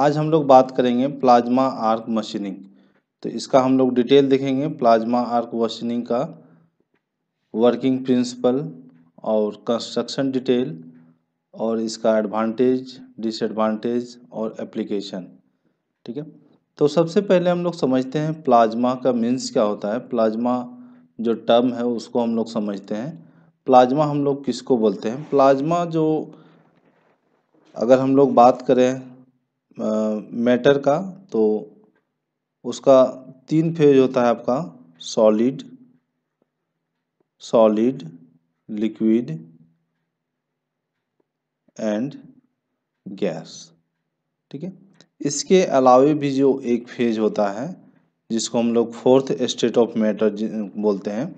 आज हम लोग बात करेंगे प्लाज्मा आर्क मशीनिंग तो इसका हम लोग डिटेल देखेंगे प्लाज्मा आर्क मशीनिंग का वर्किंग प्रिंसिपल और कंस्ट्रक्शन डिटेल और इसका एडवांटेज डिसएडवांटेज और एप्लीकेशन ठीक है तो सबसे पहले हम लोग समझते हैं प्लाज्मा का मीन्स क्या होता है प्लाज्मा जो टर्म है उसको हम लोग समझते हैं प्लाज्मा हम लोग किसको बोलते हैं प्लाज्मा जो अगर हम लोग बात करें मैटर का तो उसका तीन फेज होता है आपका solid solid liquid and gas ठीक है इसके अलावे भी जो एक फेज होता है जिसको हम लोग फोर्थ स्टेट ऑफ मैटर बोलते हैं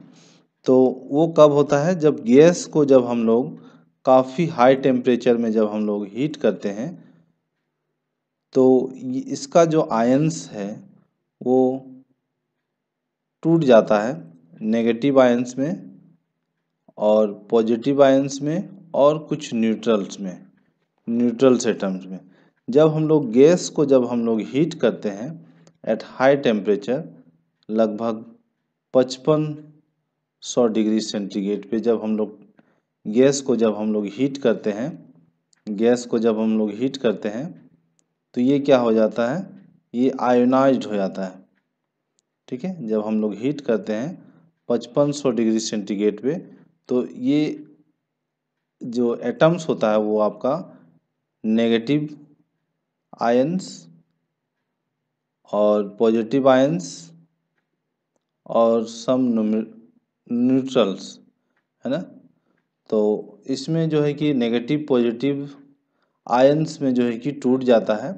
तो वो कब होता है जब गैस को जब हम लोग काफ़ी हाई टेम्परेचर में जब हम लोग हीट करते हैं तो इसका जो आयंस है वो टूट जाता है नेगेटिव आयंस में और पॉजिटिव आयंस में और कुछ न्यूट्रल्स में न्यूट्रल्स एटम्स में जब हम लोग गैस को जब हम लोग हीट करते हैं एट हाई टेम्परेचर लगभग पचपन सौ डिग्री सेंटीग्रेड पे जब हम लोग गैस को जब हम लोग हीट करते हैं गैस को जब हम लोग हीट करते हैं तो ये क्या हो जाता है ये आयोनाइज्ड हो जाता है ठीक है जब हम लोग हीट करते हैं 5500 डिग्री सेंटीग्रेड पे तो ये जो एटम्स होता है वो आपका नेगेटिव आयंस और पॉजिटिव आयंस और सम न्यूट्रल्स है ना तो इसमें जो है कि नेगेटिव पॉजिटिव आयंस में जो है कि टूट जाता है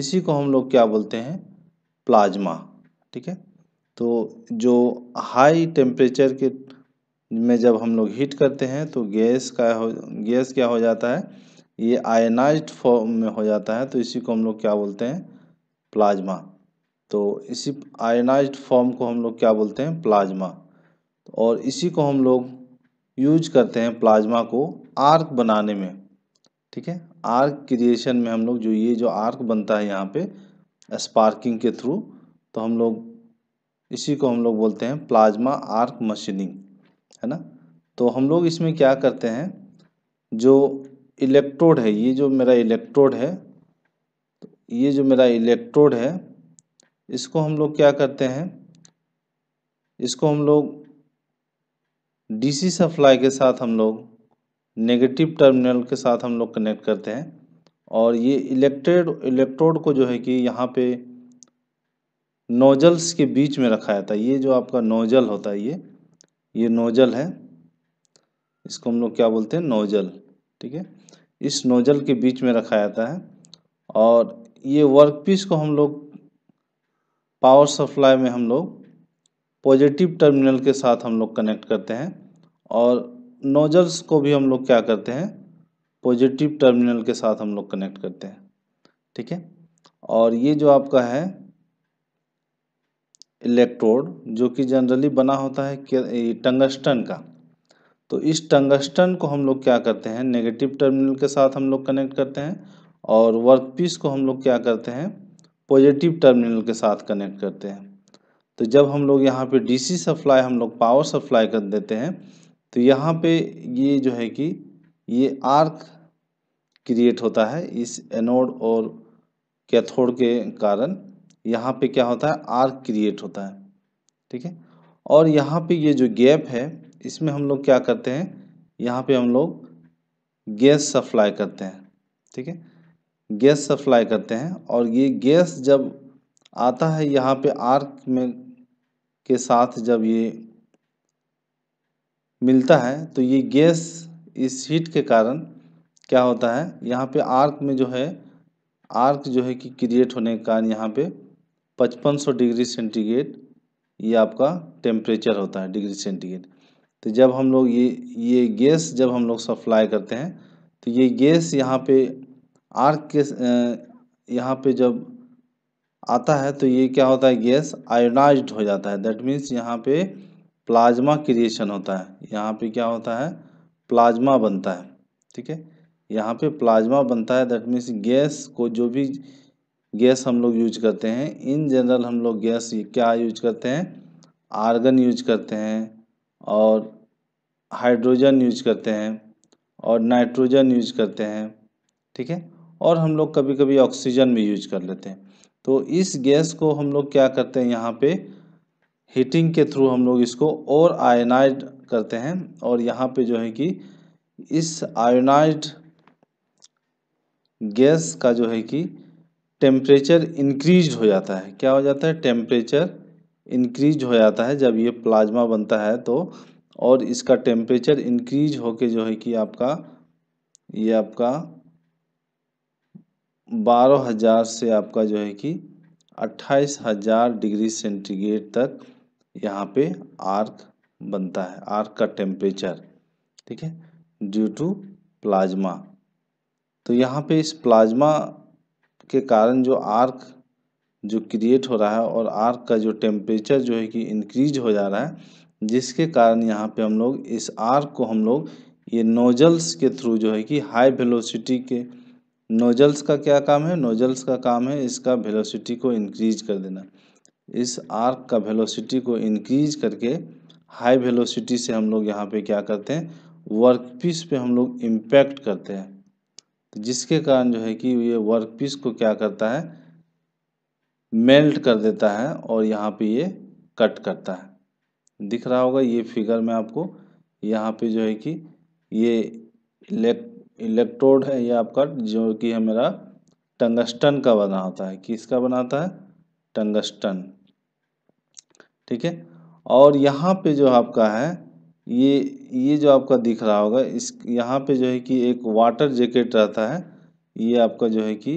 इसी को हम लोग क्या बोलते हैं प्लाज्मा ठीक है तो जो हाई टेम्परेचर के में जब हम लोग हीट करते हैं तो गैस का हो गैस क्या हो जाता है ये आयनाइज्ड फॉर्म में हो जाता है तो इसी को हम लोग क्या बोलते हैं प्लाज्मा तो इसी आयनाइज्ड फॉर्म को हम लोग क्या बोलते हैं प्लाज्मा और इसी को हम लोग यूज करते हैं प्लाज्मा को आर्क बनाने में ठीक है आर्क क्रिएशन में हम लोग जो ये जो आर्क बनता है यहाँ पे स्पार्किंग के थ्रू तो हम लोग इसी को हम लोग बोलते हैं प्लाज्मा आर्क मशीनिंग है ना तो हम लोग इसमें क्या करते हैं जो इलेक्ट्रोड है ये जो मेरा इलेक्ट्रोड है ये जो मेरा इलेक्ट्रोड है इसको हम लोग क्या करते हैं इसको हम लोग डीसी सप्लाई के साथ हम लोग नेगेटिव टर्मिनल के साथ हम लोग कनेक्ट करते हैं और ये इलेक्ट्रेड इलेक्ट्रोड को जो है कि यहाँ पे नोजल्स के बीच में रखा जाता है ये जो आपका नोजल होता है ये ये नोजल है इसको हम लोग क्या बोलते हैं नोजल ठीक है इस नोजल के बीच में रखा जाता है और ये वर्क पीस को हम लोग पावर सप्लाई में हम लोग पॉजिटिव टर्मिनल के साथ हम लोग कनेक्ट करते हैं और नोजल्स को भी हम लोग क्या करते हैं पॉजिटिव टर्मिनल के साथ हम लोग कनेक्ट करते हैं ठीक है और ये जो आपका है इलेक्ट्रोड जो कि जनरली बना होता है टंगस्टन का तो इस टंगस्टन को हम लोग क्या करते हैं नेगेटिव टर्मिनल के साथ हम लोग कनेक्ट करते हैं और वर्कपीस को हम लोग क्या करते हैं पॉजिटिव टर्मिनल के साथ कनेक्ट करते हैं तो जब हम लोग यहाँ पे डीसी सप्लाई हम लोग पावर सप्लाई कर देते हैं तो यहाँ पे ये जो है कि ये आर्क क्रिएट होता है इस एनोड और कैथोड के कारण यहाँ पे क्या होता है आर्क क्रिएट होता है ठीक है और यहाँ पे ये जो गैप है इसमें हम लोग क्या करते हैं यहाँ पे हम लोग गैस सप्लाई करते हैं ठीक है गैस सप्लाई करते हैं और ये गैस जब आता है यहाँ पे आर्क में के साथ जब ये मिलता है तो ये गैस इस हीट के कारण क्या होता है यहाँ पे आर्क में जो है आर्क जो है कि क्रिएट होने के कारण यहाँ पे 5500 डिग्री सेंटीग्रेड ये आपका टेम्परेचर होता है डिग्री सेंटीग्रेड तो जब हम लोग ये ये गैस जब हम लोग सप्लाई करते हैं तो ये गैस यहाँ पे आर्क के यहाँ पे जब आता है तो ये क्या होता है गैस आयोनाइज हो जाता है दैट मीन्स यहाँ पे प्लाज्मा क्रिएशन होता है यहाँ पे क्या होता है प्लाज्मा बनता है ठीक है यहाँ पे प्लाज्मा बनता है दैट मीन्स गैस को जो भी गैस हम लोग यूज करते हैं इन जनरल हम लोग गैस क्या यूज करते हैं आर्गन यूज करते हैं और हाइड्रोजन यूज करते हैं और नाइट्रोजन यूज करते हैं ठीक है और हम लोग कभी कभी ऑक्सीजन भी यूज कर लेते हैं तो इस गैस को हम लोग क्या करते हैं यहाँ पे हीटिंग के थ्रू हम लोग इसको और आयोनाइड करते हैं और यहाँ पे जो है कि इस आयोनाइड गैस का जो है कि टेम्परेचर इंक्रीज हो जाता है क्या हो जाता है टेम्परेचर इंक्रीज हो जाता है जब ये प्लाज्मा बनता है तो और इसका टेम्परेचर इंक्रीज होके जो है कि आपका ये आपका बारह हज़ार से आपका जो है कि अट्ठाईस हज़ार डिग्री सेंटीग्रेड तक यहाँ पे आर्क बनता है आर्क का टेम्परेचर ठीक है ड्यू टू प्लाज्मा तो यहाँ पे इस प्लाज्मा के कारण जो आर्क जो क्रिएट हो रहा है और आर्क का जो टेम्परेचर जो है कि इंक्रीज हो जा रहा है जिसके कारण यहाँ पे हम लोग इस आर्क को हम लोग ये नोजल्स के थ्रू जो है कि हाई वेलोसिटी के नोजल्स का क्या काम है नोजल्स का काम है इसका वेलोसिटी को इंक्रीज कर देना इस आर्क का वेलोसिटी को इनक्रीज करके हाई वेलोसिटी से हम लोग यहाँ पे क्या करते हैं वर्क पीस पे हम लोग इम्पैक्ट करते हैं तो जिसके कारण जो है कि ये वर्क पीस को क्या करता है मेल्ट कर देता है और यहाँ पे ये कट करता है दिख रहा होगा ये फिगर में आपको यहाँ पे जो है कि ये इलेक्ट्रोड है ये आपका जो कि है मेरा टंगस्टन का बना होता है किसका बनाता है टंगस्टन ठीक है और यहाँ पे जो आपका है ये ये जो आपका दिख रहा होगा इस यहाँ पे जो है कि एक वाटर जैकेट रहता है ये आपका जो है कि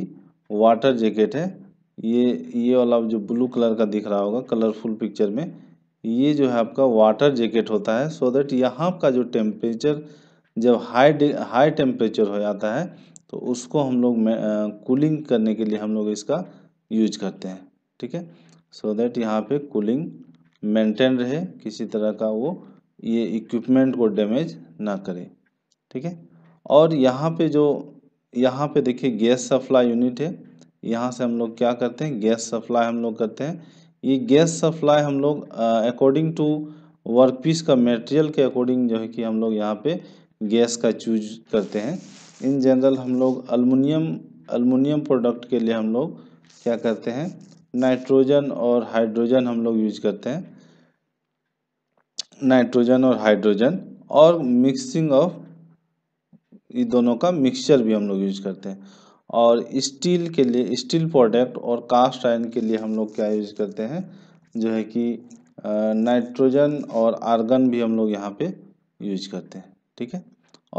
वाटर जैकेट है ये ये वाला जो ब्लू कलर का दिख रहा होगा कलरफुल पिक्चर में ये जो है आपका वाटर जैकेट होता है सो दैट यहाँ का जो टेम्परेचर जब हाई हाई टेम्परेचर हो जाता है तो उसको हम लोग कूलिंग करने के लिए हम लोग इसका यूज करते हैं ठीक है सो दैट यहाँ पे कूलिंग मेंटेन रहे किसी तरह का वो ये इक्विपमेंट को डैमेज ना करे ठीक है और यहाँ पे जो यहाँ पे देखिए गैस सप्लाई यूनिट है यहाँ से हम लोग क्या करते हैं गैस सप्लाई हम लोग करते हैं ये गैस सप्लाई हम लोग अकॉर्डिंग टू वर्क पीस का मटेरियल के अकॉर्डिंग जो है कि हम लोग यहाँ पे गैस का चूज करते हैं इन जनरल हम लोग अल्मोनियम अल्मोनियम प्रोडक्ट के लिए हम लोग क्या करते हैं नाइट्रोजन और हाइड्रोजन हम लोग यूज करते हैं नाइट्रोजन और हाइड्रोजन और मिक्सिंग ऑफ ये दोनों का मिक्सचर भी हम लोग यूज करते हैं और स्टील के लिए स्टील प्रोडक्ट और कास्ट आयन के लिए हम लोग क्या यूज करते हैं जो है कि नाइट्रोजन और आर्गन भी हम लोग यहाँ पे यूज करते हैं ठीक है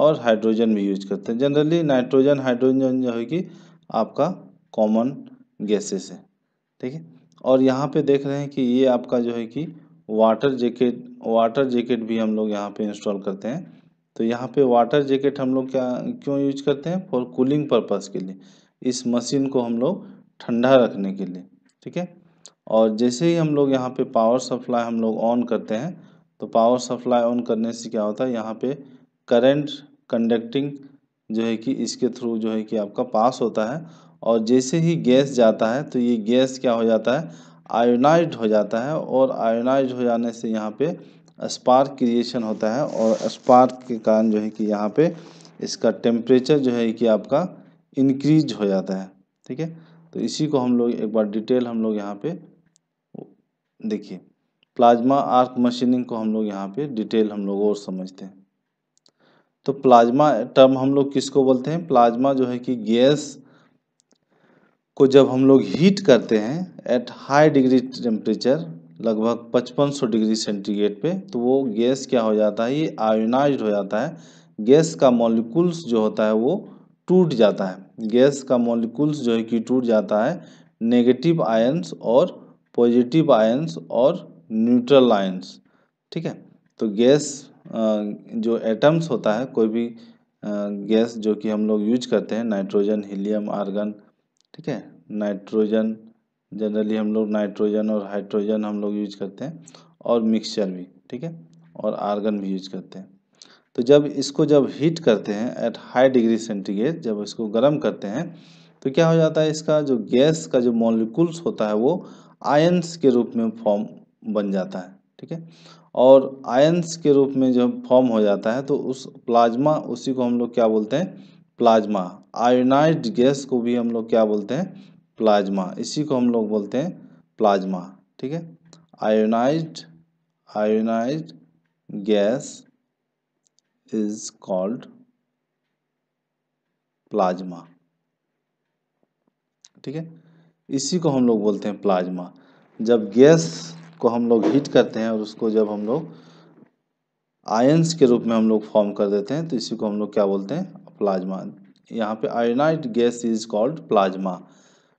और हाइड्रोजन भी यूज करते हैं जनरली नाइट्रोजन हाइड्रोजन जो है कि आपका कॉमन गैसेस है ठीक है और यहाँ पे देख रहे हैं कि ये आपका जो है कि वाटर जैकेट वाटर जैकेट भी हम लोग यहाँ पे इंस्टॉल करते हैं तो यहाँ पे वाटर जैकेट हम लोग क्या क्यों यूज करते हैं फॉर कूलिंग पर्पज़ के लिए इस मशीन को हम लोग ठंडा रखने के लिए ठीक है और जैसे ही हम लोग यहाँ पे पावर सप्लाई हम लोग ऑन करते हैं तो पावर सप्लाई ऑन करने से क्या होता है यहाँ पे करंट कंडक्टिंग जो है कि इसके थ्रू जो है कि आपका पास होता है और जैसे ही गैस जाता है तो ये गैस क्या हो जाता है आयोनाइज हो जाता है और आयोनाइज हो जाने से यहाँ पे स्पार्क क्रिएशन होता है और स्पार्क के कारण जो है कि यहाँ पे इसका टेम्परेचर जो है कि आपका इंक्रीज हो जाता है ठीक है तो इसी को हम लोग एक बार डिटेल हम लोग यहाँ पे देखिए प्लाज्मा आर्क मशीनिंग को हम लोग यहाँ पे डिटेल हम लोग और समझते हैं तो प्लाज्मा टर्म हम लोग किसको बोलते हैं प्लाज्मा जो है कि गैस को जब हम लोग हीट करते हैं एट हाई डिग्री टेम्परेचर लगभग 5500 डिग्री सेंटीग्रेड पे तो वो गैस क्या हो जाता है ये आयोनाइज हो जाता है गैस का मॉलिकुल्स जो होता है वो टूट जाता है गैस का मॉलिकुल्स जो है कि टूट जाता है नेगेटिव आयंस और पॉजिटिव आयंस और न्यूट्रल आयंस ठीक है तो गैस जो एटम्स होता है कोई भी गैस जो कि हम लोग यूज करते हैं नाइट्रोजन हीलियम आर्गन ठीक है नाइट्रोजन जनरली हम लोग नाइट्रोजन और हाइड्रोजन हम लोग यूज करते हैं और मिक्सचर भी ठीक है और आर्गन भी यूज करते हैं तो जब इसको जब हीट करते हैं एट हाई डिग्री सेंटीग्रेड जब इसको गर्म करते हैं तो क्या हो जाता है इसका जो गैस का जो मॉलिकुल्स होता है वो आयंस के रूप में फॉर्म बन जाता है ठीक है और आयंस के रूप में जब फॉर्म हो जाता है तो उस प्लाज्मा उसी को हम लोग क्या बोलते हैं प्लाज्मा आयोनाइज गैस को भी हम लोग क्या बोलते हैं प्लाज्मा इसी को हम लोग बोलते हैं प्लाज्मा ठीक है ionize ionize gas is called plasma ठीक है इसी को हम लोग बोलते हैं प्लाज्मा जब गैस को हम लोग हीट करते हैं और उसको जब हम लोग आयंस के रूप में हम लोग फॉर्म कर देते हैं तो इसी को हम लोग क्या बोलते हैं प्लाज्मा यहाँ पे ionized gas is called plasma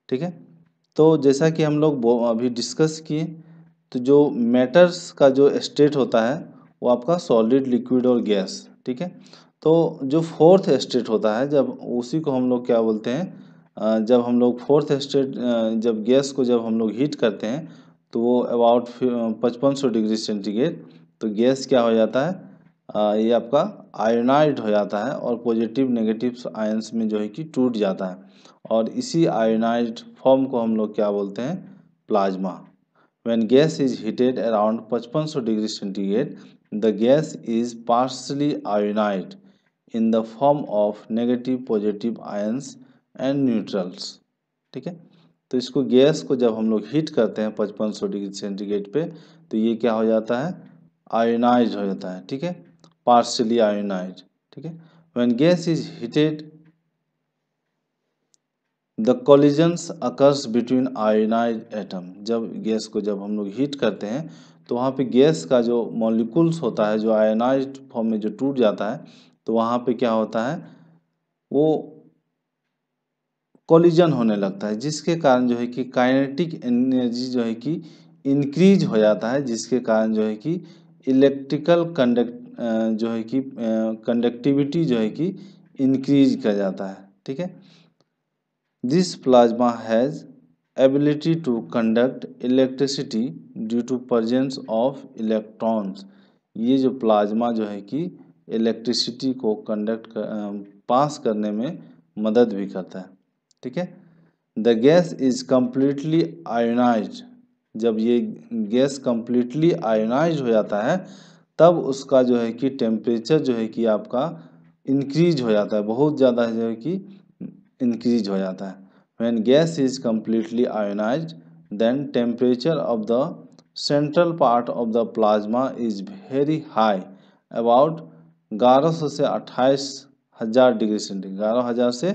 ठीक है तो जैसा कि हम लोग अभी डिस्कस किए तो जो मैटर्स का जो स्टेट होता है वो आपका सॉलिड लिक्विड और गैस ठीक है तो जो फोर्थ स्टेट होता है जब उसी को हम लोग क्या बोलते हैं जब हम लोग फोर्थ स्टेट जब गैस को जब हम लोग हीट करते हैं तो वो अबाउट पचपन सौ डिग्री सेंटीग्रेड तो गैस क्या हो जाता है ये आपका आयोनाइड हो जाता है और पॉजिटिव नेगेटिव आयंस में जो है कि टूट जाता है और इसी आयोनाइज्ड फॉर्म को हम लोग क्या बोलते हैं plasma when gas is heated around पचपन सौ degree centigrade the gas is partially ionized in the form of negative positive ions and neutrals ठीक है तो इसको गैस को जब हम लोग हीट करते हैं पचपन सौ डिग्री सेंटीग्रेड पे तो ये क्या हो जाता है आयोनाइज हो जाता है ठीक है पार्सली आयोनाइज ठीक है when gas is heated the collisions occurs between ionize atom जब गैस को जब हम लोग हीट करते हैं तो वहाँ पे गैस का जो मॉलिकुल्स होता है जो आयोनाइज फॉर्म में जो टूट जाता है तो वहाँ पे क्या होता है वो कॉलिजन होने लगता है जिसके कारण जो है कि काइनेटिक एनर्जी जो है कि इंक्रीज हो जाता है जिसके कारण जो है कि इलेक्ट्रिकल कंडक्ट जो है कि कंडक्टिविटी जो है कि इंक्रीज किया जाता है ठीक है This plasma has ability to conduct electricity due to presence of electrons. ये जो प्लाज्मा जो है कि इलेक्ट्रिसिटी को कंडक्ट कर, पास करने में मदद भी करता है ठीक है the gas is completely ionize जब ये गैस कम्प्लीटली आयोनाइज हो जाता है तब उसका जो है कि टेम्परेचर जो है कि आपका इंक्रीज हो जाता है बहुत ज़्यादा जो है कि इंक्रीज हो जाता है gas is completely ionize then temperature of the central part of the plasma is very high about ग्यारह सौ से हज़ार डिग्री सेंटीग्रेड ग्यारह हज़ार से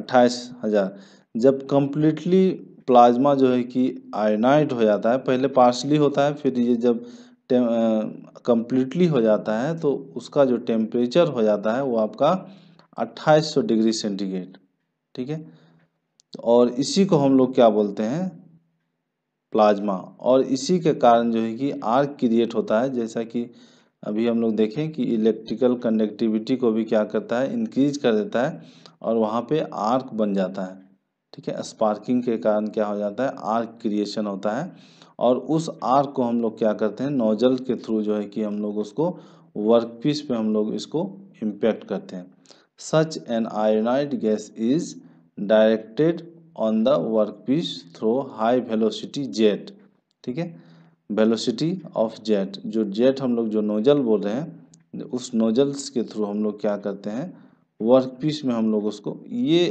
अट्ठाईस हज़ार जब कम्प्लीटली प्लाज्मा जो है कि आयोनाइड हो जाता है पहले पार्सली होता है फिर ये जब कम्प्लीटली हो जाता है तो उसका जो टेम्परेचर हो जाता है वो आपका अट्ठाईस सौ डिग्री सेंटीग्रेड ठीक है और इसी को हम लोग क्या बोलते हैं प्लाज्मा और इसी के कारण जो है कि आर्क क्रिएट होता है जैसा कि अभी हम लोग देखें कि इलेक्ट्रिकल कंडक्टिविटी को भी क्या करता है इंक्रीज कर देता है और वहाँ पे आर्क बन जाता है ठीक है स्पार्किंग के कारण क्या हो जाता है आर्क क्रिएशन होता है और उस आर्क को हम लोग क्या करते हैं नोजल के थ्रू जो है कि हम लोग उसको वर्क पीस पर हम लोग इसको इम्पैक्ट करते हैं such an ionized gas is directed on the workpiece through high velocity jet ठीक है वेलोसिटी ऑफ जेट जो जेट हम लोग जो नोजल बोल रहे हैं उस नोजल्स के थ्रू हम लोग क्या करते हैं वर्कपीस में हम लोग उसको ये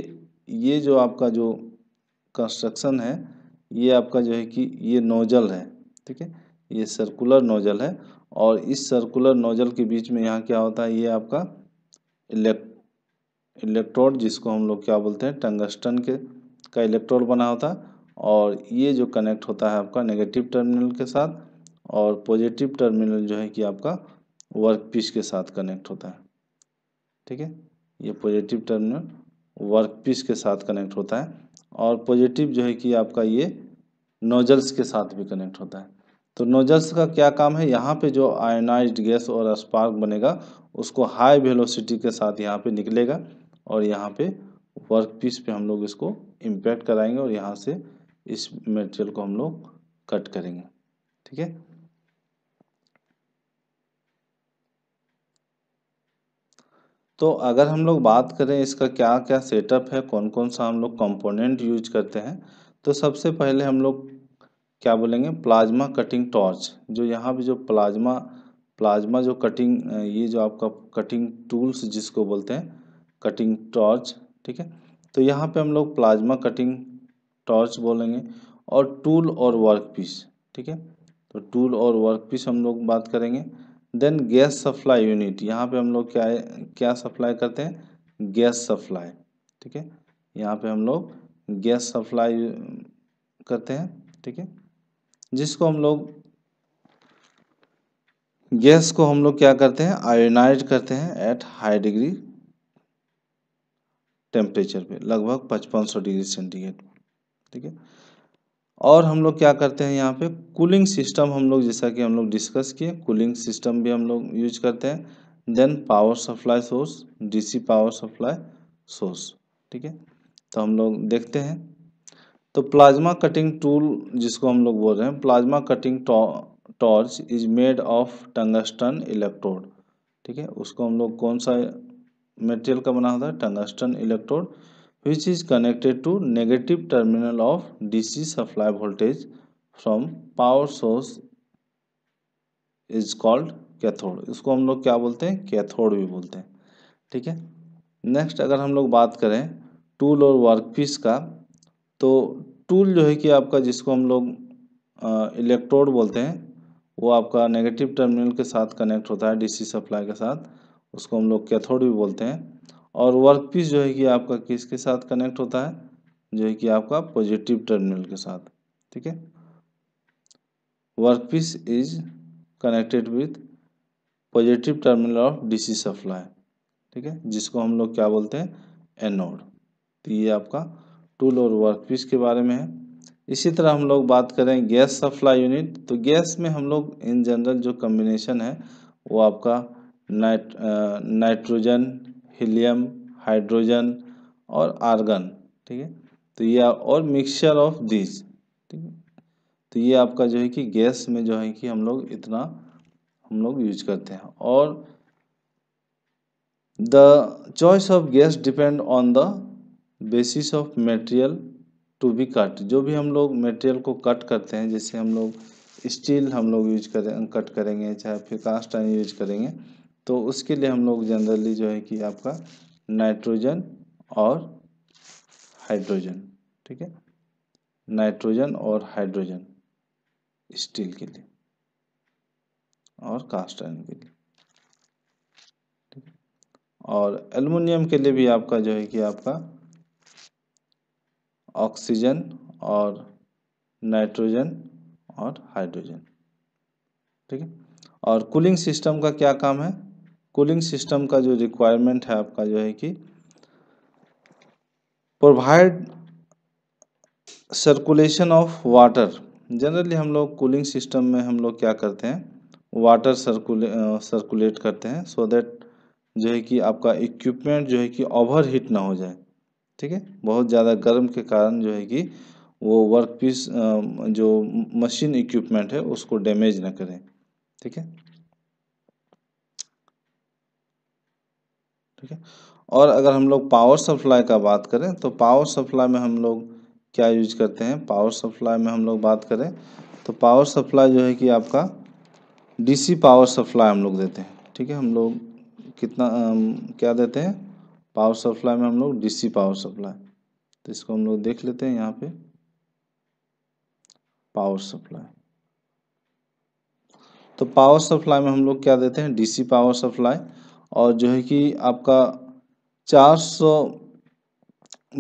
ये जो आपका जो कंस्ट्रक्शन है ये आपका जो है कि ये नोजल है ठीक है ये सर्कुलर नोजल है और इस सर्कुलर नोजल के बीच में यहाँ क्या होता है ये आपका इलेक्ट इलेक्ट्रोड जिसको हम लोग क्या बोलते हैं टंगस्टन के का इलेक्ट्रोड बना होता है और ये जो कनेक्ट होता है आपका नेगेटिव टर्मिनल के साथ और पॉजिटिव टर्मिनल जो है कि आपका वर्क पीस के साथ कनेक्ट होता है ठीक है ये पॉजिटिव टर्मिनल वर्क पीस के साथ कनेक्ट होता है और पॉजिटिव जो है कि आपका ये नोजल्स के साथ भी कनेक्ट होता है तो नोजल्स का क्या काम है यहाँ पे जो आयोनाइज गैस और स्पार्क बनेगा उसको हाई वेलोसिटी के साथ यहाँ पे निकलेगा और यहाँ पे वर्क पीस पे हम लोग इसको इम्पैक्ट कराएंगे और यहाँ से इस मटेरियल को हम लोग कट करेंगे ठीक है तो अगर हम लोग बात करें इसका क्या क्या सेटअप है कौन कौन सा हम लोग कंपोनेंट यूज करते हैं तो सबसे पहले हम लोग क्या बोलेंगे प्लाज्मा कटिंग टॉर्च जो यहाँ पे जो प्लाज्मा प्लाज्मा जो कटिंग ये जो आपका कटिंग टूल्स जिसको बोलते हैं कटिंग टॉर्च ठीक है तो यहाँ पे हम लोग प्लाज्मा कटिंग टॉर्च बोलेंगे और टूल और वर्क पीस ठीक है तो टूल और वर्क पीस हम लोग बात करेंगे देन गैस सप्लाई यूनिट यहाँ पे हम लोग क्या क्या सप्लाई करते हैं गैस सप्लाई ठीक है यहाँ पे हम लोग गैस सप्लाई करते हैं ठीक है जिसको हम लोग गैस को हम लोग क्या करते हैं आयोनाइज करते हैं एट हाई डिग्री टेम्परेचर पे लगभग पचपन सौ डिग्री सेंटीग्रेड ठीक है और हम लोग क्या करते हैं यहाँ पे कूलिंग सिस्टम हम लोग जैसा कि हम लोग डिस्कस किए कूलिंग सिस्टम भी हम लोग यूज करते हैं then power supply source DC power supply source ठीक है तो हम लोग देखते हैं तो प्लाज्मा कटिंग टूल जिसको हम लोग बोल रहे हैं plasma cutting torch is made of tungsten electrode ठीक है उसको हम लोग कौन सा मेटेरियल का बना होता है tungsten electrode which is connected to negative terminal of DC supply voltage from power source is called cathode इसको हम लोग क्या बोलते हैं कैथोड भी बोलते हैं ठीक है नेक्स्ट अगर हम लोग बात करें टूल और वर्कपीस का तो टूल जो है कि आपका जिसको हम लोग इलेक्ट्रोड बोलते हैं वो आपका नेगेटिव टर्मिनल के साथ कनेक्ट होता है डीसी सप्लाई के साथ उसको हम लोग कैथोड भी बोलते हैं और वर्क पीस जो है कि आपका किसके साथ कनेक्ट होता है जो है कि आपका पॉजिटिव टर्मिनल के साथ ठीक है work piece is connected with positive terminal of DC supply ठीक है जिसको हम लोग क्या बोलते हैं एनोड तो ये आपका टूल और वर्क पीस के बारे में है इसी तरह हम लोग बात करें गैस सप्लाई यूनिट तो गैस में हम लोग इन जनरल जो कम्बिनेशन है वो आपका नाइट नाइट्रोजन हीलियम हाइड्रोजन और आर्गन ठीक है तो ये और मिक्सचर ऑफ दिस ठीक है तो ये आपका जो है कि गैस में जो है कि हम लोग इतना हम लोग यूज करते हैं और the choice of gas depend on the basis of material to be cut जो भी हम लोग मटेरियल को कट करते हैं जैसे हम लोग स्टील हम लोग यूज करें कट करेंगे चाहे फिर कास्ट आयरन यूज करेंगे तो उसके लिए हम लोग जनरली जो है कि आपका नाइट्रोजन और हाइड्रोजन ठीक है नाइट्रोजन और हाइड्रोजन स्टील के लिए और कास्ट आयरन के लिए ठीक है और एलुमिनियम के लिए भी आपका जो है कि आपका ऑक्सीजन और नाइट्रोजन और हाइड्रोजन ठीक है और कूलिंग सिस्टम का क्या काम है कूलिंग सिस्टम का जो रिक्वायरमेंट है आपका जो है कि provide circulation of water generally हम लोग कूलिंग सिस्टम में हम लोग क्या करते हैं वाटर सर्कुले सर्कुलेट करते हैं सो so दैट जो है कि आपका इक्विपमेंट जो है कि ओवर हीट ना हो जाए ठीक है बहुत ज़्यादा गर्म के कारण जो है कि वो वर्क पीस जो मशीन इक्विपमेंट है उसको डैमेज ना करें ठीक है ठीक है और अगर हम लोग पावर सप्लाई का बात करें तो पावर सप्लाई में हम लोग क्या यूज करते हैं पावर सप्लाई में हम लोग बात करें तो पावर सप्लाई जो है कि आपका डीसी पावर सप्लाई हम लोग देते हैं ठीक है हम लोग कितना आम, क्या देते हैं पावर सप्लाई में हम लोग डीसी पावर सप्लाई तो इसको हम लोग देख लेते हैं यहाँ पे पावर सप्लाई तो पावर सप्लाई में हम लोग क्या देते हैं डीसी पावर सप्लाई और जो है कि आपका चार सौ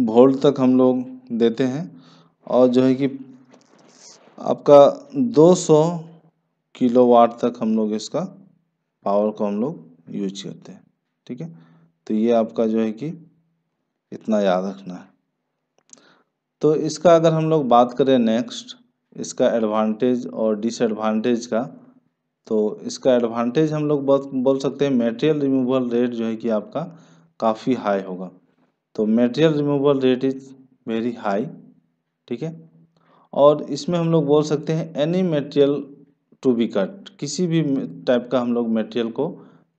वोल्ट तक हम लोग देते हैं और जो है कि आपका दो सौ किलोवाट तक हम लोग इसका पावर को हम लोग यूज करते हैं ठीक है तो ये आपका जो है कि इतना याद रखना है तो इसका अगर हम लोग बात करें नेक्स्ट इसका एडवांटेज और डिसएडवांटेज का तो इसका एडवांटेज हम लोग बहुत बोल सकते हैं मेटेरियल रिमूवल रेट जो है कि आपका काफ़ी हाई होगा तो material removal rate is very high ठीक है और इसमें हम लोग बोल सकते हैं any material to be cut किसी भी टाइप का हम लोग मेटेरियल को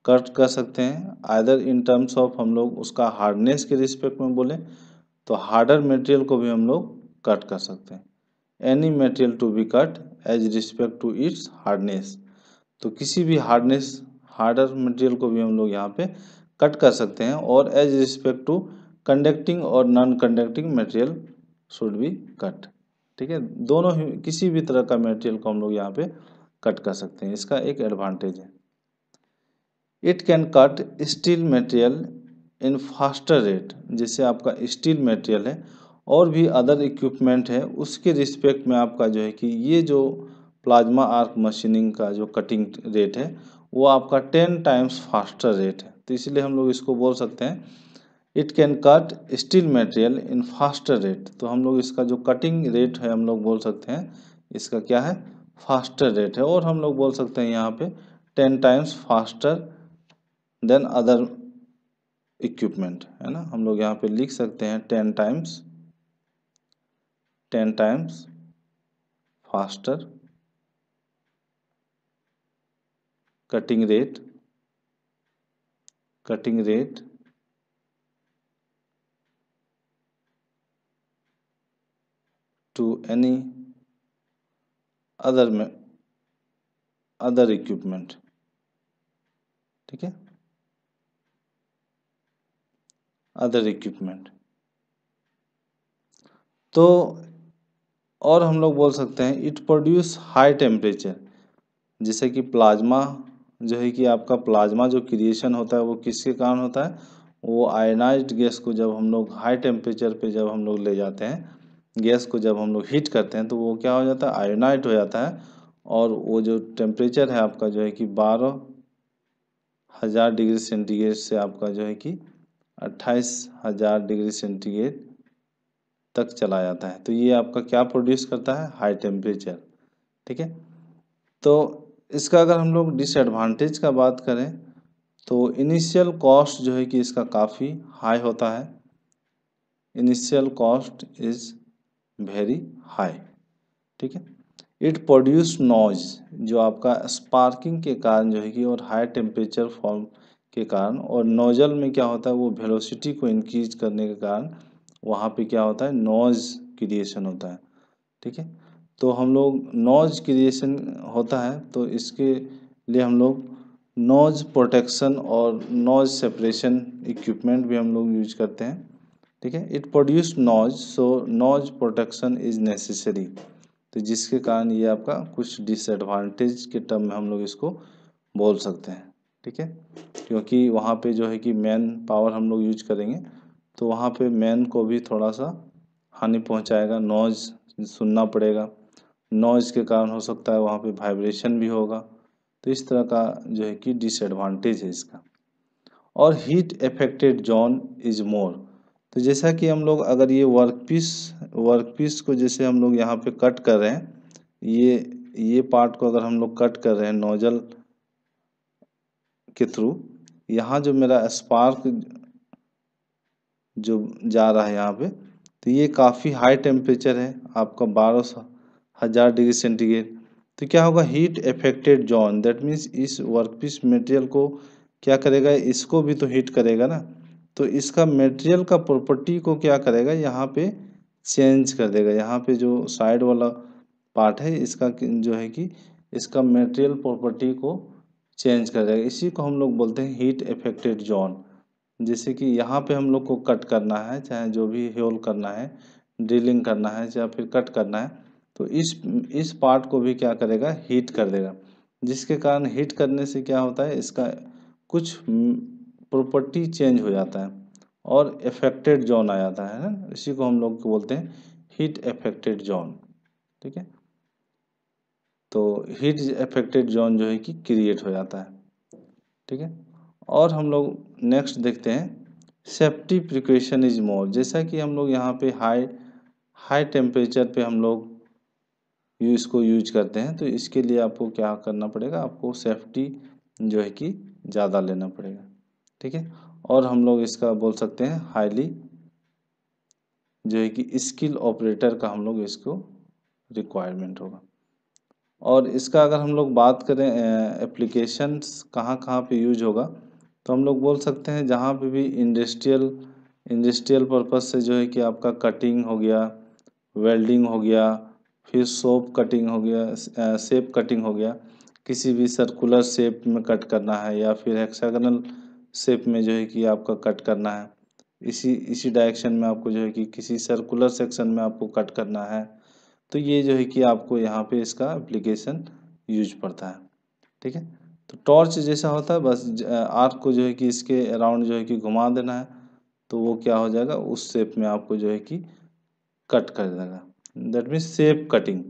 कट कर सकते हैं आइदर इन टर्म्स ऑफ हम लोग उसका हार्डनेस के रिस्पेक्ट में बोलें तो हार्डर मेटेरियल को भी हम लोग कट कर सकते हैं any material to be cut as respect to its hardness तो किसी भी हार्डनेस हार्डर मटेरियल को भी हम लोग यहाँ पे कट कर सकते हैं और एज रिस्पेक्ट टू कंडक्टिंग और non conducting material should be cut ठीक है दोनों ही किसी भी तरह का मटेरियल को हम लोग यहाँ पे कट कर सकते हैं इसका एक एडवांटेज है it can cut steel material in faster rate जैसे आपका स्टील मटेरियल है और भी अदर इक्विपमेंट है उसके रिस्पेक्ट में आपका जो है कि ये जो प्लाज्मा आर्क मशीनिंग का जो कटिंग रेट है वो आपका टेन टाइम्स फास्टर रेट है तो इसलिए हम लोग इसको बोल सकते हैं it can cut steel material in faster rate तो हम लोग इसका जो कटिंग रेट है हम लोग बोल सकते हैं इसका क्या है फास्टर रेट है और हम लोग बोल सकते हैं यहाँ पे ten times faster than other equipment है ना हम लोग यहाँ पे लिख सकते हैं ten times ten times faster cutting rate cutting rate to any other other equipment ठीक है अदर इक्विपमेंट तो और हम लोग बोल सकते हैं इट प्रोड्यूस हाई टेम्परेचर जैसे कि प्लाज्मा जो है कि आपका प्लाज्मा जो क्रिएशन होता है वो किसके कारण होता है वो आयनाइज्ड गैस को जब हम लोग हाई टेम्परेचर पे जब हम लोग ले जाते हैं गैस को जब हम लोग हीट करते हैं तो वो क्या हो जाता है आयोनाइट हो जाता है और वो जो टेम्परेचर है आपका जो है कि बारह हज़ार डिग्री सेंटीग्रेड से आपका जो है कि अट्ठाईस हज़ार डिग्री सेंटीग्रेड तक चला जाता है तो ये आपका क्या प्रोड्यूस करता है हाई टेम्परेचर ठीक है तो इसका अगर हम लोग डिसएडवांटेज का बात करें तो इनिशियल कॉस्ट जो है कि इसका काफ़ी हाई होता है initial cost is very high ठीक है इट प्रोड्यूस नॉइज जो आपका स्पार्किंग के कारण जो है कि और हाई टेम्परेचर फॉर्म के कारण और नोजल में क्या होता है वो वेलोसिटी को इंक्रीज करने के कारण वहाँ पे क्या होता है नॉइज क्रिएशन होता है ठीक है तो हम लोग नॉज क्रिएशन होता है तो इसके लिए हम लोग नॉज प्रोटेक्शन और नॉज सेपरेशन इक्विपमेंट भी हम लोग यूज करते हैं ठीक है it produce noise so noise protection is necessary तो जिसके कारण ये आपका कुछ डिसएडवांटेज के टर्म में हम लोग इसको बोल सकते हैं ठीक है क्योंकि वहाँ पे जो है कि मैन पावर हम लोग यूज करेंगे तो वहाँ पे मैन को भी थोड़ा सा हानि पहुँचाएगा नॉज सुनना पड़ेगा नॉइज़ के कारण हो सकता है वहाँ पे वाइब्रेशन भी होगा तो इस तरह का जो है कि डिसएडवांटेज है इसका और heat affected zone is more तो जैसा कि हम लोग अगर ये वर्क पीस वर्क पीस को जैसे हम लोग यहाँ पे कट कर रहे हैं ये ये पार्ट को अगर हम लोग कट कर रहे हैं नोजल के थ्रू यहाँ जो मेरा स्पार्क जो जा रहा है यहाँ पे तो ये काफ़ी हाई टेम्परेचर है आपका बारह सौ हज़ार डिग्री सेंटीग्रेड तो क्या होगा heat affected zone that means इस वर्कपीस मटेरियल को क्या करेगा इसको भी तो हीट करेगा ना तो इसका मटेरियल का प्रॉपर्टी को क्या करेगा यहाँ पे चेंज कर देगा यहाँ पे जो साइड वाला पार्ट है इसका जो है कि इसका मटेरियल प्रॉपर्टी को चेंज कर देगा इसी को हम लोग बोलते हैं हीट एफेक्टेड जोन जैसे कि यहाँ पे हम लोग को कट करना है चाहे जो भी होल करना है ड्रिलिंग करना है या फिर कट करना है तो इस इस पार्ट को भी क्या करेगा हीट कर देगा जिसके कारण हीट करने से क्या होता है इसका कुछ प्रॉपर्टी चेंज हो जाता है और इफ़ेक्टेड जोन आ जाता है ना इसी को हम लोग बोलते हैं हीट एफेक्टेड जोन ठीक है तो हीट इफेक्टेड जोन जो है कि क्रिएट हो जाता है ठीक है और हम लोग नेक्स्ट देखते हैं सेफ्टी प्रिक्वेशन इज मोर जैसा कि हम लोग यहाँ पे हाई हाई टेम्परेचर पे हम लोग यू इसको यूज करते हैं तो इसके लिए आपको क्या करना पड़ेगा आपको सेफ्टी जो है कि ज़्यादा लेना पड़ेगा ठीक है और हम लोग इसका बोल सकते हैं हाईली जो है कि स्किल ऑपरेटर का हम लोग इसको रिक्वायरमेंट होगा और इसका अगर हम लोग बात करें एप्लीकेशंस कहाँ कहाँ पे यूज होगा तो हम लोग बोल सकते हैं जहाँ पे भी इंडस्ट्रियल इंडस्ट्रियल पर्पज़ से जो है कि आपका कटिंग हो गया वेल्डिंग हो गया फिर सोप कटिंग हो गया सेप कटिंग हो गया किसी भी सर्कुलर शेप में कट करना है या फिर हेक्सागनल शेप में जो है कि आपका कट करना है इसी इसी डायरेक्शन में आपको जो है कि किसी सर्कुलर सेक्शन में आपको कट करना है तो ये जो है कि आपको यहाँ पे इसका एप्लीकेशन यूज पड़ता है ठीक है तो टॉर्च जैसा होता है बस आर्क को जो है कि इसके अराउंड जो है कि घुमा देना है तो वो क्या हो जाएगा उस शेप में आपको जो है कि कट कर देगा दैट मीन्स सेप कटिंग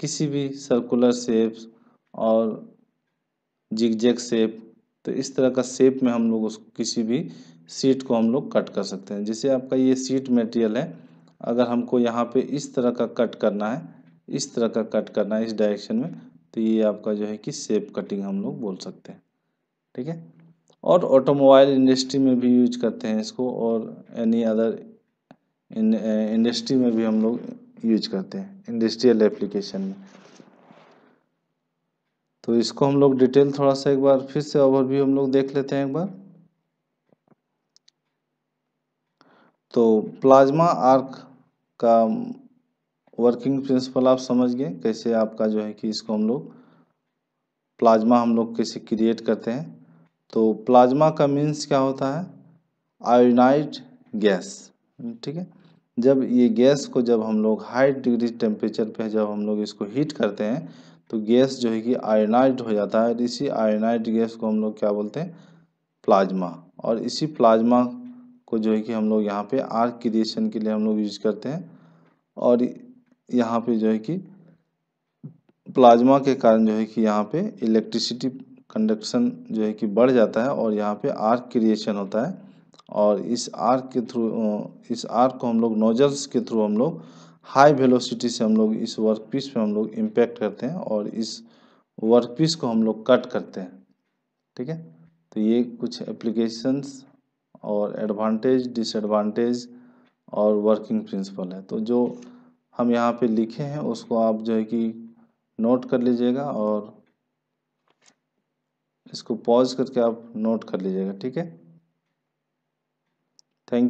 किसी भी सर्कुलर सेप और जिगजैग सेप तो इस तरह का सेप में हम लोग उस किसी भी सीट को हम लोग कट कर सकते हैं जैसे आपका ये सीट मटेरियल है अगर हमको यहाँ पे इस तरह का कट करना है इस तरह का कट करना है इस डायरेक्शन में तो ये आपका जो है कि सेप कटिंग हम लोग बोल सकते हैं ठीक है और ऑटोमोबाइल इंडस्ट्री में भी यूज करते हैं इसको और एनी अदर इंडस्ट्री में भी हम लोग यूज करते हैं इंडस्ट्रियल एप्लीकेशन में तो इसको हम लोग डिटेल थोड़ा सा एक बार फिर से ओवरव्यू हम लोग देख लेते हैं एक बार तो प्लाज्मा आर्क का वर्किंग प्रिंसिपल आप समझ गए कैसे आपका जो है कि इसको हम लोग प्लाज्मा हम लोग कैसे क्रिएट करते हैं तो प्लाज्मा का मीन्स क्या होता है आयोनाइट गैस ठीक है जब ये गैस को जब हम लोग हाई डिग्री टेम्परेचर पे जब हम लोग इसको हीट करते हैं तो गैस जो है कि आयोनाइड हो जाता है इसी आयोनाइड गैस को हम लोग क्या बोलते हैं प्लाज्मा और इसी प्लाज्मा को जो है कि हम लोग यहाँ पे आर्क क्रिएशन के लिए हम लोग यूज करते हैं और यहाँ पे जो है कि प्लाज्मा के कारण जो है कि यहाँ पे इलेक्ट्रिसिटी कंडक्शन जो है कि बढ़ जाता है और यहाँ पे आर्क क्रिएशन होता है और इस आर्क के थ्रू इस आर्क को हम लोग नोजल्स के थ्रू हम लोग हाई वेलोसिटी से हम लोग इस वर्क पीस पर हम लोग इम्पैक्ट करते हैं और इस वर्क पीस को हम लोग कट करते हैं ठीक है तो ये कुछ एप्लीकेशंस और एडवांटेज डिसएडवांटेज और वर्किंग प्रिंसिपल है तो जो हम यहाँ पे लिखे हैं उसको आप जो है कि नोट कर लीजिएगा और इसको पॉज करके आप नोट कर लीजिएगा ठीक है Thank you.